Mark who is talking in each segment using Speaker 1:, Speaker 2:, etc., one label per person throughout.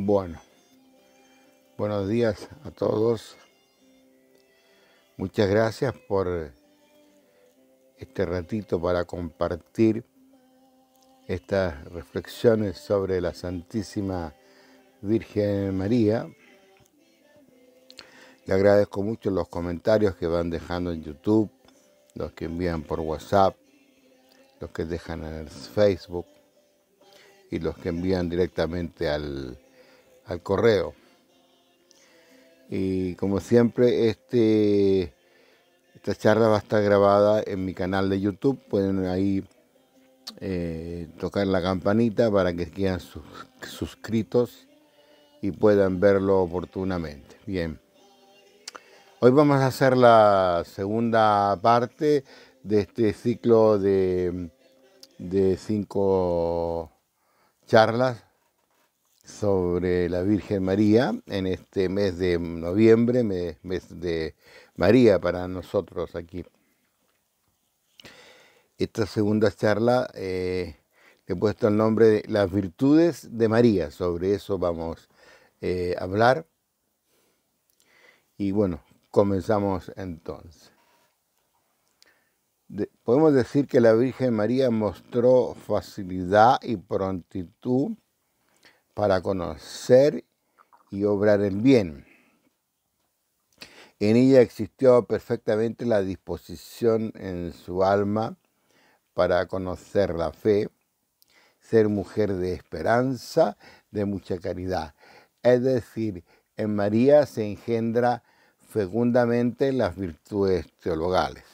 Speaker 1: Bueno, buenos días a todos. Muchas gracias por este ratito para compartir estas reflexiones sobre la Santísima Virgen María. Le agradezco mucho los comentarios que van dejando en YouTube, los que envían por WhatsApp, los que dejan en Facebook y los que envían directamente al al correo. Y como siempre, este, esta charla va a estar grabada en mi canal de YouTube. Pueden ahí eh, tocar la campanita para que queden sus, suscritos y puedan verlo oportunamente. Bien. Hoy vamos a hacer la segunda parte de este ciclo de, de cinco charlas sobre la Virgen María en este mes de noviembre, mes de María para nosotros aquí. Esta segunda charla eh, le he puesto el nombre de Las virtudes de María, sobre eso vamos a eh, hablar. Y bueno, comenzamos entonces. podemos decir que la Virgen María mostró facilidad y prontitud para conocer y obrar el bien. En ella existió perfectamente la disposición en su alma para conocer la fe, ser mujer de esperanza, de mucha caridad. Es decir, en María se engendra fecundamente las virtudes teologales.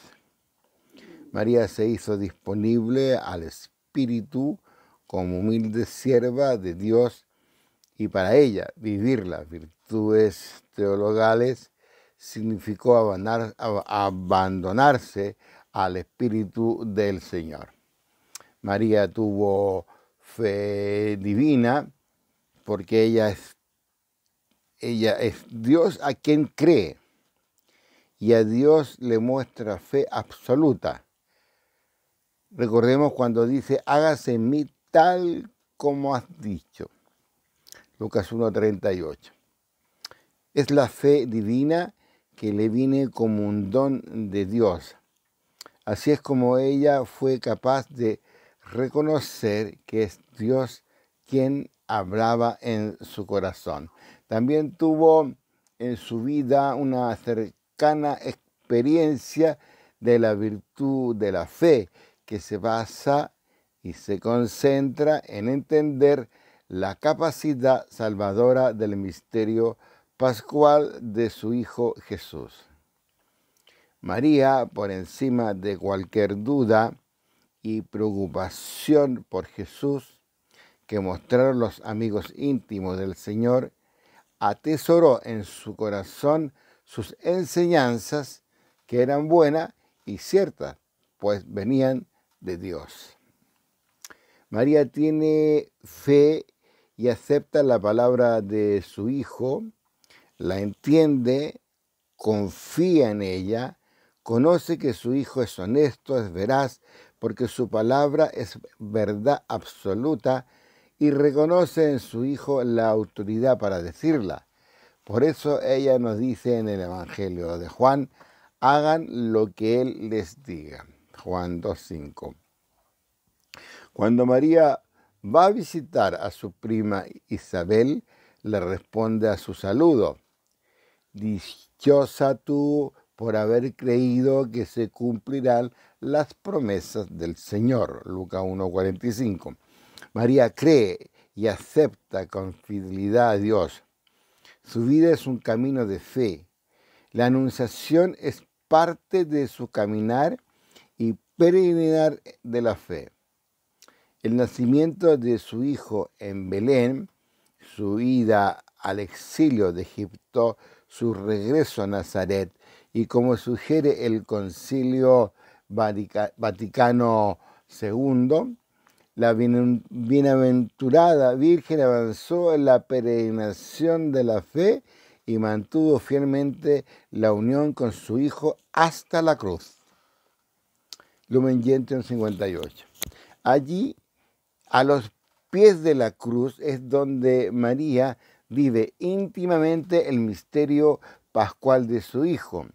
Speaker 1: María se hizo disponible al Espíritu como humilde sierva de Dios y para ella vivir las virtudes teologales significó abandonarse al Espíritu del Señor. María tuvo fe divina porque ella es, ella es Dios a quien cree y a Dios le muestra fe absoluta. Recordemos cuando dice, hágase en mí tal como has dicho. Lucas 1.38. Es la fe divina que le viene como un don de Dios. Así es como ella fue capaz de reconocer que es Dios quien hablaba en su corazón. También tuvo en su vida una cercana experiencia de la virtud de la fe que se basa y se concentra en entender la capacidad salvadora del misterio pascual de su Hijo Jesús. María, por encima de cualquier duda y preocupación por Jesús que mostraron los amigos íntimos del Señor, atesoró en su corazón sus enseñanzas que eran buenas y ciertas, pues venían de Dios. María tiene fe y acepta la palabra de su hijo, la entiende, confía en ella, conoce que su hijo es honesto, es veraz, porque su palabra es verdad absoluta y reconoce en su hijo la autoridad para decirla. Por eso ella nos dice en el Evangelio de Juan, hagan lo que él les diga. Juan 2.5. Cuando María va a visitar a su prima Isabel, le responde a su saludo. Dichosa tú por haber creído que se cumplirán las promesas del Señor. Lucas 1.45. María cree y acepta con fidelidad a Dios. Su vida es un camino de fe. La anunciación es parte de su caminar y peregrinar de la fe. El nacimiento de su hijo en Belén, su ida al exilio de Egipto, su regreso a Nazaret y como sugiere el concilio Vaticano II, la bienaventurada Virgen avanzó en la peregrinación de la fe y mantuvo fielmente la unión con su Hijo hasta la cruz. Lumen Gentium 58. Allí a los pies de la cruz es donde María vive íntimamente el misterio pascual de su Hijo.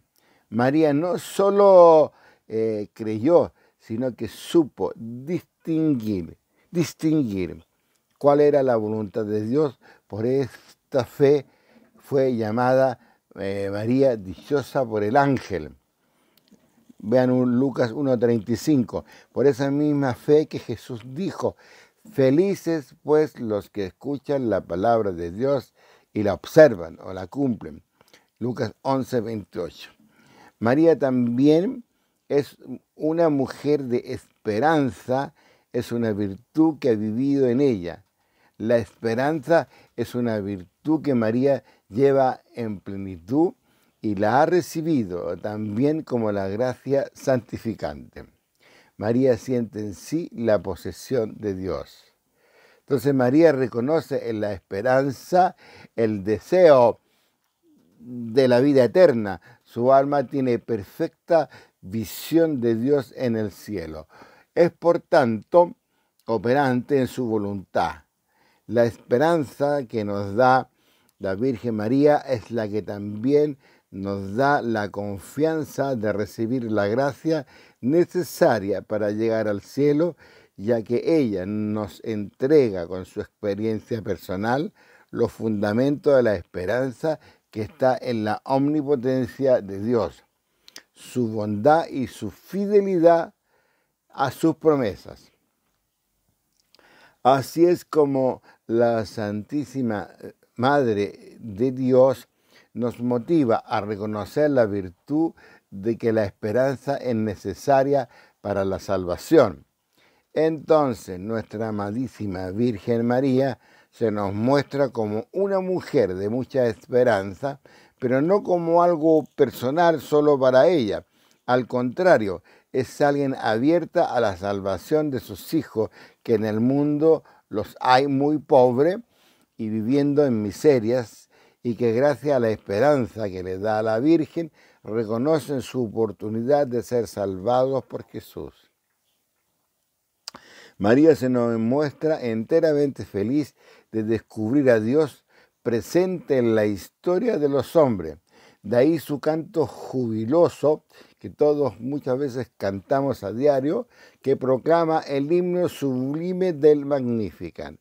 Speaker 1: María no solo eh, creyó, sino que supo distinguir, distinguir cuál era la voluntad de Dios. Por esta fe fue llamada eh, María dichosa por el ángel. Vean Lucas 1.35. Por esa misma fe que Jesús dijo, felices pues los que escuchan la palabra de Dios y la observan o la cumplen. Lucas 11.28. María también es una mujer de esperanza, es una virtud que ha vivido en ella. La esperanza es una virtud que María lleva en plenitud y la ha recibido también como la gracia santificante. María siente en sí la posesión de Dios. Entonces María reconoce en la esperanza el deseo de la vida eterna. Su alma tiene perfecta visión de Dios en el cielo. Es por tanto operante en su voluntad. La esperanza que nos da la Virgen María es la que también nos da la confianza de recibir la gracia necesaria para llegar al cielo, ya que ella nos entrega con su experiencia personal los fundamentos de la esperanza que está en la omnipotencia de Dios, su bondad y su fidelidad a sus promesas. Así es como la Santísima Madre de Dios nos motiva a reconocer la virtud de que la esperanza es necesaria para la salvación. Entonces nuestra amadísima Virgen María se nos muestra como una mujer de mucha esperanza, pero no como algo personal solo para ella. Al contrario, es alguien abierta a la salvación de sus hijos, que en el mundo los hay muy pobres y viviendo en miserias y que gracias a la esperanza que le da a la Virgen reconocen su oportunidad de ser salvados por Jesús. María se nos muestra enteramente feliz de descubrir a Dios presente en la historia de los hombres. De ahí su canto jubiloso, que todos muchas veces cantamos a diario, que proclama el himno sublime del Magnificat.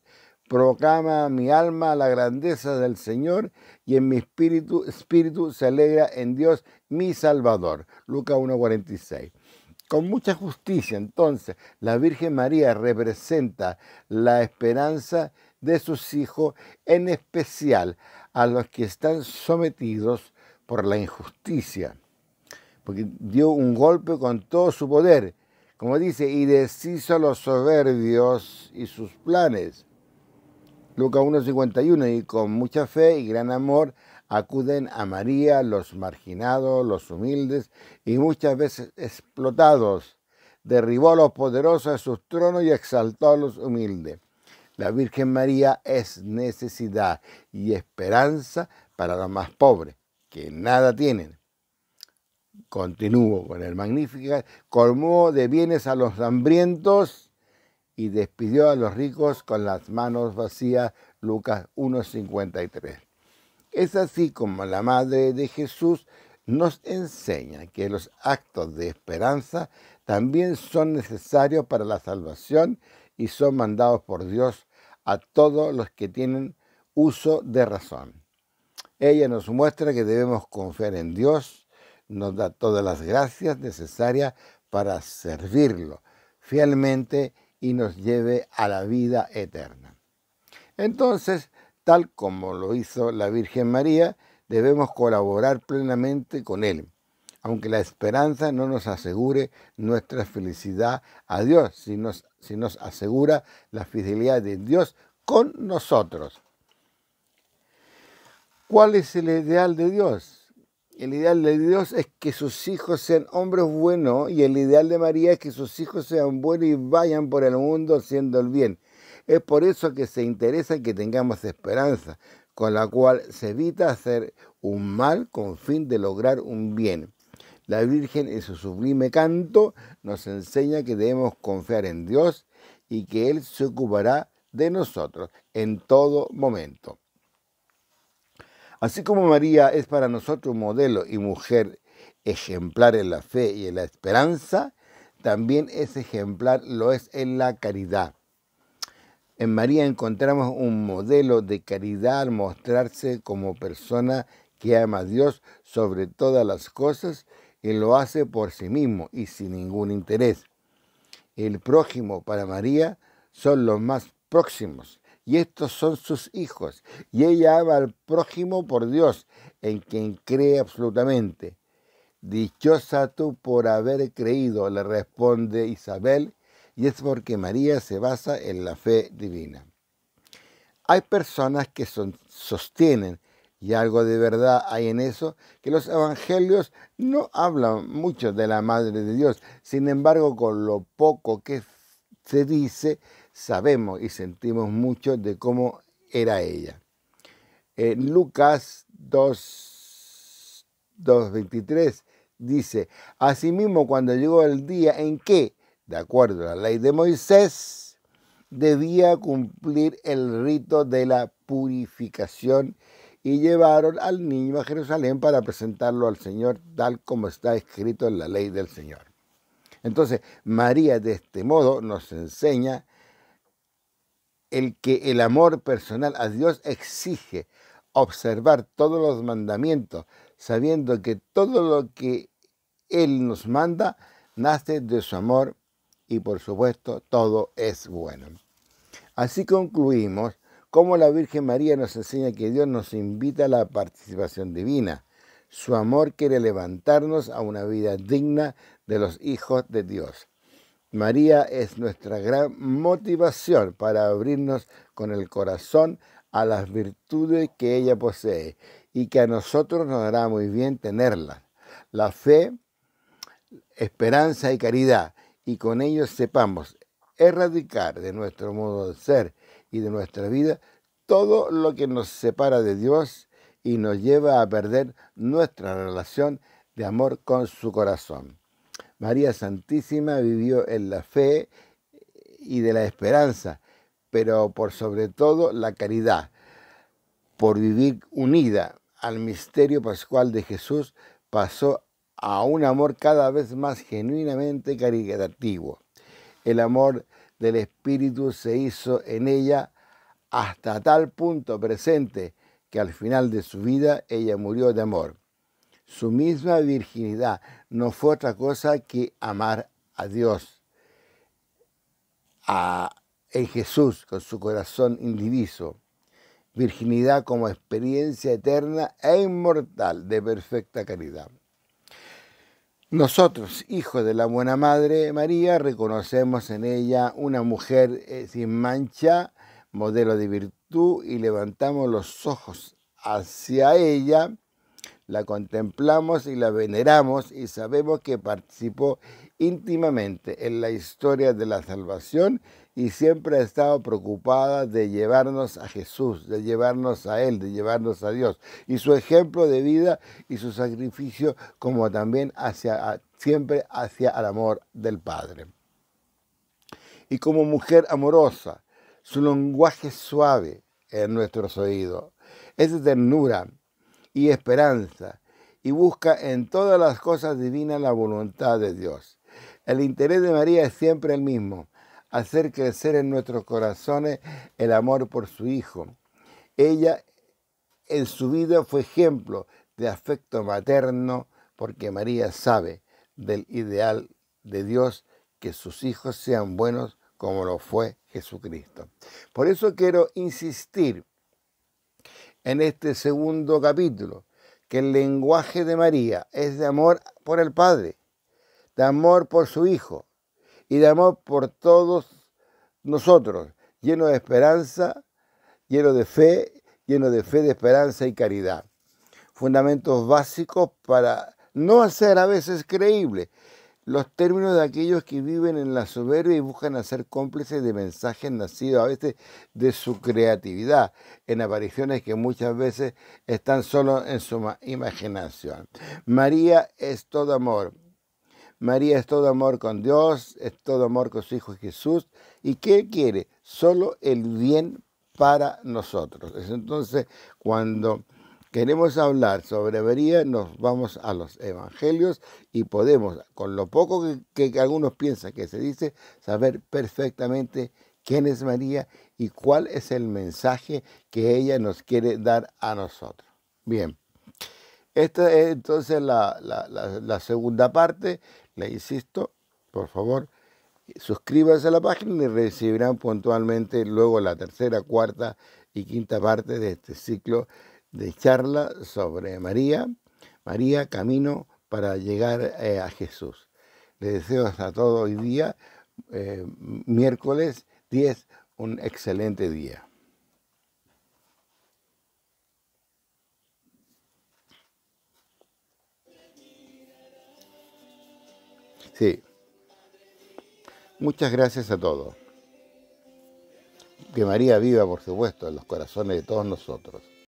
Speaker 1: Proclama mi alma la grandeza del Señor y en mi espíritu, espíritu se alegra en Dios mi Salvador. Lucas 1.46. Con mucha justicia, entonces, la Virgen María representa la esperanza de sus hijos, en especial a los que están sometidos por la injusticia, porque dio un golpe con todo su poder, como dice, y deshizo los soberbios y sus planes, Lucas 1.51, y con mucha fe y gran amor acuden a María los marginados, los humildes y muchas veces explotados. Derribó a los poderosos de sus tronos y exaltó a los humildes. La Virgen María es necesidad y esperanza para los más pobres, que nada tienen. Continúo con el magnífico colmó de bienes a los hambrientos y despidió a los ricos con las manos vacías. Lucas 1.53. Es así como la Madre de Jesús nos enseña que los actos de esperanza también son necesarios para la salvación y son mandados por Dios a todos los que tienen uso de razón. Ella nos muestra que debemos confiar en Dios, nos da todas las gracias necesarias para servirlo fielmente y nos lleve a la vida eterna. Entonces, tal como lo hizo la Virgen María, debemos colaborar plenamente con Él, aunque la esperanza no nos asegure nuestra felicidad a Dios, sino si nos asegura la fidelidad de Dios con nosotros. ¿Cuál es el ideal de Dios? El ideal de Dios es que sus hijos sean hombres buenos y el ideal de María es que sus hijos sean buenos y vayan por el mundo haciendo el bien. Es por eso que se interesa que tengamos esperanza, con la cual se evita hacer un mal con fin de lograr un bien. La Virgen en su sublime canto nos enseña que debemos confiar en Dios y que Él se ocupará de nosotros en todo momento. Así como María es para nosotros modelo y mujer ejemplar en la fe y en la esperanza, también es ejemplar lo es en la caridad. En María encontramos un modelo de caridad al mostrarse como persona que ama a Dios sobre todas las cosas y lo hace por sí mismo y sin ningún interés. El prójimo para María son los más próximos, y estos son sus hijos. Y ella ama al prójimo por Dios, en quien cree absolutamente. Dichosa tú por haber creído, le responde Isabel, y es porque María se basa en la fe divina. Hay personas que sostienen, y algo de verdad hay en eso, que los evangelios no hablan mucho de la Madre de Dios. Sin embargo, con lo poco que se dice, sabemos y sentimos mucho de cómo era ella. En eh, Lucas 2, 2.23 dice, asimismo cuando llegó el día en que, de acuerdo a la ley de Moisés, debía cumplir el rito de la purificación y llevaron al niño a Jerusalén para presentarlo al Señor tal como está escrito en la ley del Señor. Entonces, María de este modo nos enseña el que el amor personal a Dios exige observar todos los mandamientos, sabiendo que todo lo que Él nos manda nace de su amor y por supuesto todo es bueno. Así concluimos cómo la Virgen María nos enseña que Dios nos invita a la participación divina. Su amor quiere levantarnos a una vida digna de los hijos de Dios. María es nuestra gran motivación para abrirnos con el corazón a las virtudes que ella posee y que a nosotros nos hará muy bien tenerlas. La fe, esperanza y caridad, y con ellos sepamos erradicar de nuestro modo de ser y de nuestra vida todo lo que nos separa de Dios y nos lleva a perder nuestra relación de amor con su corazón. María Santísima vivió en la fe y de la esperanza, pero por sobre todo la caridad, por vivir unida al misterio pascual de Jesús, pasó a un amor cada vez más genuinamente caritativo. El amor del Espíritu se hizo en ella hasta tal punto presente que al final de su vida ella murió de amor. Su misma virginidad no fue otra cosa que amar a Dios, a, en Jesús con su corazón indiviso, virginidad como experiencia eterna e inmortal de perfecta caridad. Nosotros, hijos de la buena Madre María, reconocemos en ella una mujer eh, sin mancha, modelo de virtud, y levantamos los ojos hacia ella la contemplamos y la veneramos y sabemos que participó íntimamente en la historia de la salvación y siempre ha estado preocupada de llevarnos a Jesús, de llevarnos a Él, de llevarnos a Dios. Y su ejemplo de vida y su sacrificio como también hacia, siempre hacia el amor del Padre. Y como mujer amorosa, su lenguaje suave en nuestros oídos es ternura y esperanza y busca en todas las cosas divinas la voluntad de Dios. El interés de María es siempre el mismo, hacer crecer en nuestros corazones el amor por su Hijo. Ella en su vida fue ejemplo de afecto materno porque María sabe del ideal de Dios que sus hijos sean buenos como lo fue Jesucristo. Por eso quiero insistir en este segundo capítulo, que el lenguaje de María es de amor por el Padre, de amor por su Hijo y de amor por todos nosotros, lleno de esperanza, lleno de fe, lleno de fe, de esperanza y caridad. Fundamentos básicos para no hacer a veces creíble los términos de aquellos que viven en la soberbia y buscan hacer cómplices de mensajes nacidos a veces de su creatividad, en apariciones que muchas veces están solo en su imaginación. María es todo amor. María es todo amor con Dios, es todo amor con su Hijo Jesús. ¿Y qué quiere? Solo el bien para nosotros. Entonces, cuando queremos hablar sobre María, nos vamos a los evangelios y podemos, con lo poco que, algunos piensan que se dice, saber perfectamente quién es María y cuál es el mensaje que ella nos quiere dar a nosotros. Bien, esta es entonces la, segunda parte, le insisto, por favor. Suscríbanse a la página y recibirán puntualmente luego la tercera, cuarta y quinta parte de este ciclo de charla sobre María, María Camino para llegar eh, a Jesús. Les deseo a todo hoy día, eh, miércoles 10, un excelente día. Sí. Muchas gracias a todos. Que María viva, por supuesto, en los corazones de todos nosotros.